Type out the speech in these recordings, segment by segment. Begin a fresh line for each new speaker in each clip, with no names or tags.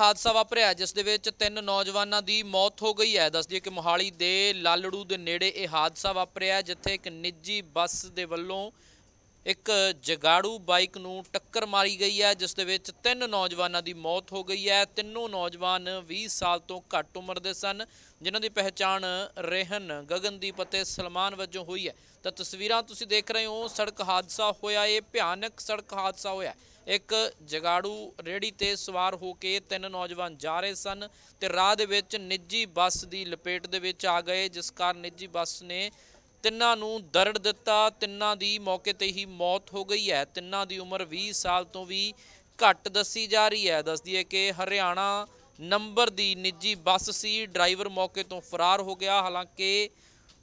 ਹਾਦਸਾ ਵਾਪਰਿਆ ਜਿਸ ਦੇ ਵਿੱਚ ਤਿੰਨ ਨੌਜਵਾਨਾਂ ਦੀ ਮੌਤ ਹੋ ਗਈ ਹੈ ਦੱਸਦੀ ਹੈ ਕਿ ਮੋਹਾਲੀ ਦੇ ਲਾਲੜੂ ਦੇ ਨੇੜੇ ਇਹ ਹਾਦਸਾ ਵਾਪਰਿਆ ਜਿੱਥੇ ਇੱਕ ਨਿੱਜੀ ਬੱਸ ਦੇ ਵੱਲੋਂ ਇੱਕ ਜਗਾੜੂ ਬਾਈਕ ਨੂੰ ਟੱਕਰ ਮਾਰੀ ਗਈ ਹੈ ਜਿਸ ਦੇ ਵਿੱਚ ਤਿੰਨ ਨੌਜਵਾਨਾਂ ਦੀ ਮੌਤ ਹੋ ਗਈ ਹੈ ਤਿੰਨੋਂ ਨੌਜਵਾਨ 20 ਸਾਲ ਤੋਂ ਘੱਟ ਉਮਰ ਦੇ ਸਨ ਜਿਨ੍ਹਾਂ ਦੀ ਪਹਿਚਾਣ ਰਹਿਨ ਗਗਨਦੀਪ ਅਤੇ ਸਲਮਾਨ ਵਜੋਂ ਹੋਈ ਹੈ ਤਾਂ ਤਸਵੀਰਾਂ ਤੁਸੀਂ ਦੇਖ ਰਹੇ ਹੋ ਸੜਕ ਹਾਦਸਾ ਹੋਇਆ ਇਹ ਭਿਆਨਕ ਸੜਕ ਹਾਦਸਾ ਹੋਇਆ ਇੱਕ ਜਗਾੜੂ ਰੇੜੀ ਤੇ ਸਵਾਰ ਹੋ ਕੇ ਤਿੰਨ ਨੌਜਵਾਨ ਜਾ ਰਹੇ ਸਨ ਤੇ ਰਾਹ ਦੇ ਵਿੱਚ ਨਿੱਜੀ ਬੱਸ ਦੀ ਲਪੇਟ ਦੇ ਵਿੱਚ ਆ ਗਏ ਜਿਸ ਕਾਰਨ ਨਿੱਜੀ ਬੱਸ ਨੇ ਤਿੰਨਾਂ ਨੂੰ ਦਰੜ ਦਿੱਤਾ ਤਿੰਨਾਂ ਦੀ ਮੌਕੇ ਤੇ ਹੀ ਮੌਤ ਹੋ ਗਈ ਹੈ ਤਿੰਨਾਂ ਦੀ ਉਮਰ 20 ਸਾਲ ਤੋਂ ਵੀ ਘੱਟ ਦੱਸੀ ਜਾ ਰਹੀ ਹੈ ਦੱਸਦੀ ਹੈ ਕਿ ਹਰਿਆਣਾ ਨੰਬਰ ਦੀ ਨਿੱਜੀ ਬੱਸ ਸੀ ਡਰਾਈਵਰ ਮੌਕੇ ਤੋਂ ਫਰਾਰ ਹੋ ਗਿਆ ਹਾਲਾਂਕਿ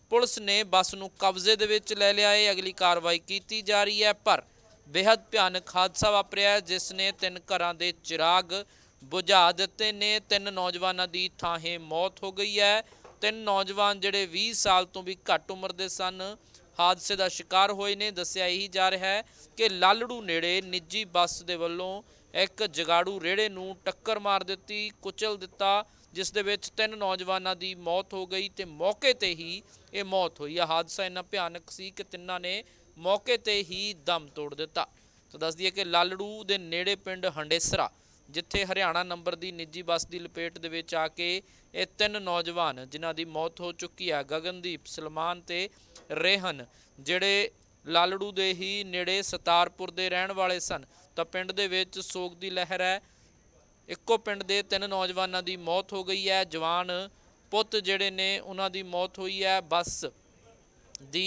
ਪੁਲਿਸ ਨੇ ਬੱਸ ਨੂੰ ਕਬਜ਼ੇ ਦੇ ਵਿੱਚ ਲੈ ਲਿਆ ਹੈ ਅਗਲੀ ਕਾਰਵਾਈ ਕੀਤੀ ਜਾ ਰਹੀ ਹੈ ਪਰ ਬੇहद ਭਿਆਨਕ ਹਾਦਸਾ ਵਾਪਰਿਆ ਜਿਸ ਨੇ ਤਿੰਨ ਘਰਾਂ ਦੇ ਚਿਰਾਗ ਬੁਝਾ ਦਿੱਤੇ ਨੇ ਤਿੰਨ ਨੌਜਵਾਨਾਂ ਦੀ ਥਾਂਹੇ ਮੌਤ ਹੋ ਗਈ ਹੈ ਤਿੰਨ ਨੌਜਵਾਨ ਜਿਹੜੇ 20 ਸਾਲ ਤੋਂ ਵੀ ਘੱਟ ਉਮਰ ਦੇ ਸਨ ਹਾਦਸੇ ਦਾ ਸ਼ਿਕਾਰ ਹੋਏ ਨੇ ਦੱਸਿਆ ਇਹੀ ਜਾ ਰਿਹਾ ਹੈ ਕਿ ਲਾਲੜੂ ਨੇੜੇ ਨਿੱਜੀ ਬੱਸ ਦੇ ਵੱਲੋਂ ਇੱਕ ਜਗਾੜੂ ਰੇੜੇ ਨੂੰ ਟੱਕਰ ਮਾਰ ਦਿੱਤੀ ਕੁਚਲ ਦਿੱਤਾ ਜਿਸ ਦੇ ਵਿੱਚ ਤਿੰਨ ਨੌਜਵਾਨਾਂ ਦੀ ਮੌਤ ਹੋ ਗਈ ਤੇ ਮੌਕੇ ਤੇ ਹੀ ਇਹ ਮੌਤ ਹੋਈ ਇਹ ਹਾਦਸਾ ਇੰਨਾ ਭਿਆਨਕ ਸੀ ਕਿ ਤਿੰਨਾਂ ਨੇ ਮੌਕੇ ਤੇ ਹੀ ਦਮ ਤੋੜ ਦਿੱਤਾ ਤਾਂ ਦੱਸ ਦਈਏ ਕਿ ਲਾਲੜੂ ਦੇ ਨੇੜੇ ਪਿੰਡ ਹੰਡੇਸਰਾ ਜਿੱਥੇ ਹਰਿਆਣਾ ਨੰਬਰ ਦੀ ਨਿੱਜੀ ਬੱਸ ਦੀ ਲਪੇਟ ਦੇ ਵਿੱਚ ਆ ਕੇ ਇਹ ਤਿੰਨ ਨੌਜਵਾਨ ਜਿਨ੍ਹਾਂ ਦੀ ਮੌਤ ਹੋ ਚੁੱਕੀ ਆ ਗਗਨਦੀਪ ਸਲਮਾਨ ਤੇ ਰੇਹਨ ਜਿਹੜੇ ਲਾਲੜੂ ਦੇ ਹੀ ਨੇੜੇ ਸਤਾਰਪੁਰ ਦੇ ਰਹਿਣ ਵਾਲੇ ਸਨ ਤਾਂ ਪਿੰਡ ਦੇ ਵਿੱਚ ਸੋਗ ਦੀ ਲਹਿਰ ਹੈ ਇੱਕੋ ਪਿੰਡ ਦੇ ਤਿੰਨ ਨੌਜਵਾਨਾਂ ਦੀ ਮੌਤ ਹੋ ਗਈ ਹੈ ਜਵਾਨ ਪੁੱਤ ਜਿਹੜੇ ਨੇ ਉਹਨਾਂ ਦੀ ਮੌਤ ਹੋਈ ਹੈ ਬੱਸ ਦੀ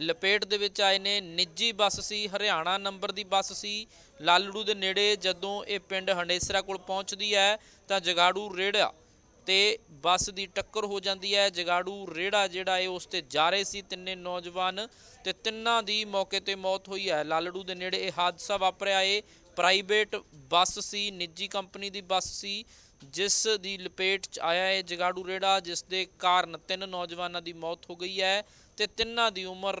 ਲਪੇਟ ਦੇ ਵਿੱਚ ਆਏ ਨੇ ਨਿੱਜੀ ਬੱਸ ਸੀ ਹਰਿਆਣਾ ਨੰਬਰ ਦੀ ਬੱਸ ਸੀ ਲਾਲੜੂ ਦੇ ਨੇੜੇ ਜਦੋਂ ਇਹ ਪਿੰਡ ਹੰਡੇਸਰਾ ਕੋਲ ਪਹੁੰਚਦੀ ਹੈ ਤਾਂ ਜਗਾੜੂ ਰੇੜਾ ਤੇ ਬੱਸ ਦੀ ਟੱਕਰ ਹੋ ਜਾਂਦੀ ਹੈ ਜਗਾੜੂ ਰੇੜਾ ਜਿਹੜਾ ਹੈ ਉਸ ਤੇ ਜਾ ਰਹੇ ਸੀ ਤਿੰਨੇ ਨੌਜਵਾਨ ਤੇ ਤਿੰਨਾਂ ਦੀ ਮੌਕੇ ਤੇ ਮੌਤ ਹੋਈ ਹੈ ਲਾਲੜੂ ਦੇ ਨੇੜੇ ਇਹ ਹਾਦਸਾ ਵਾਪਰਿਆ ਏ ਪ੍ਰਾਈਵੇਟ ਬੱਸ ਸੀ ਨਿੱਜੀ ਕੰਪਨੀ ਦੀ ਬੱਸ ਸੀ ਜਿਸ ਦੀ ਲਪੇਟ 'ਚ ਆਇਆ ਹੈ ਜਗਾੜੂ ਰੇੜਾ ਜਿਸ ਦੇ ਕਾਰਨ ਤਿੰਨ ਨੌਜਵਾਨਾਂ ਦੀ ਮੌਤ ਹੋ ਗਈ ਹੈ ਤੇ ਤਿੰਨਾਂ ਦੀ ਉਮਰ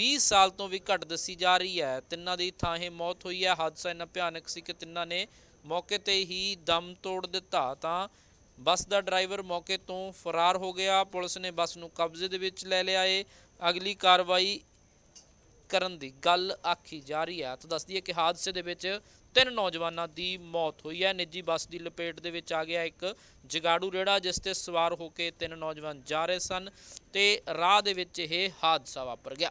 20 ਸਾਲ ਤੋਂ ਵੀ ਘੱਟ ਦੱਸੀ ਜਾ ਰਹੀ ਹੈ ਤਿੰਨਾਂ ਦੀ ਥਾਂ ਹੀ ਮੌਤ ਹੋਈ ਹੈ ਹਾਦਸਾ ਇੰਨਾ ਭਿਆਨਕ ਸੀ ਕਿ ਤਿੰਨਾਂ ਨੇ ਮੌਕੇ ਤੇ ਹੀ ਦਮ ਤੋੜ ਦਿੱਤਾ ਤਾਂ ਬੱਸ ਦਾ ਡਰਾਈਵਰ ਮੌਕੇ ਤੋਂ ਫਰਾਰ ਹੋ ਗਿਆ ਪੁਲਿਸ ਨੇ ਬੱਸ ਨੂੰ ਕਬਜ਼ੇ ਦੇ ਵਿੱਚ ਲੈ ਲਿਆ ਏ ਅਗਲੀ ਕਾਰਵਾਈ ਕਰਨ ਦੀ ਗੱਲ ਆਖੀ ਜਾ ਰਹੀ ਹੈ ਤਾਂ ਦੱਸਦੀ ਹੈ ਕਿ ਹਾਦਸੇ ਦੇ ਵਿੱਚ ਤਿੰਨ ਨੌਜਵਾਨਾਂ ਦੀ ਮੌਤ ਹੋਈ ਹੈ ਨਿੱਜੀ ਬੱਸ ਦੀ ਲਪੇਟ ਦੇ ਵਿੱਚ ਆ ਗਿਆ ਇੱਕ ਜਗਾੜੂ ਰੇੜਾ ਜਿਸ ਤੇ ਸਵਾਰ ਹੋ ਕੇ ਤਿੰਨ ਨੌਜਵਾਨ ਜਾ ਰਹੇ ਸਨ ਤੇ ਰਾਹ ਦੇ ਵਿੱਚ ਇਹ ਹਾਦਸਾ ਵਾਪਰ ਗਿਆ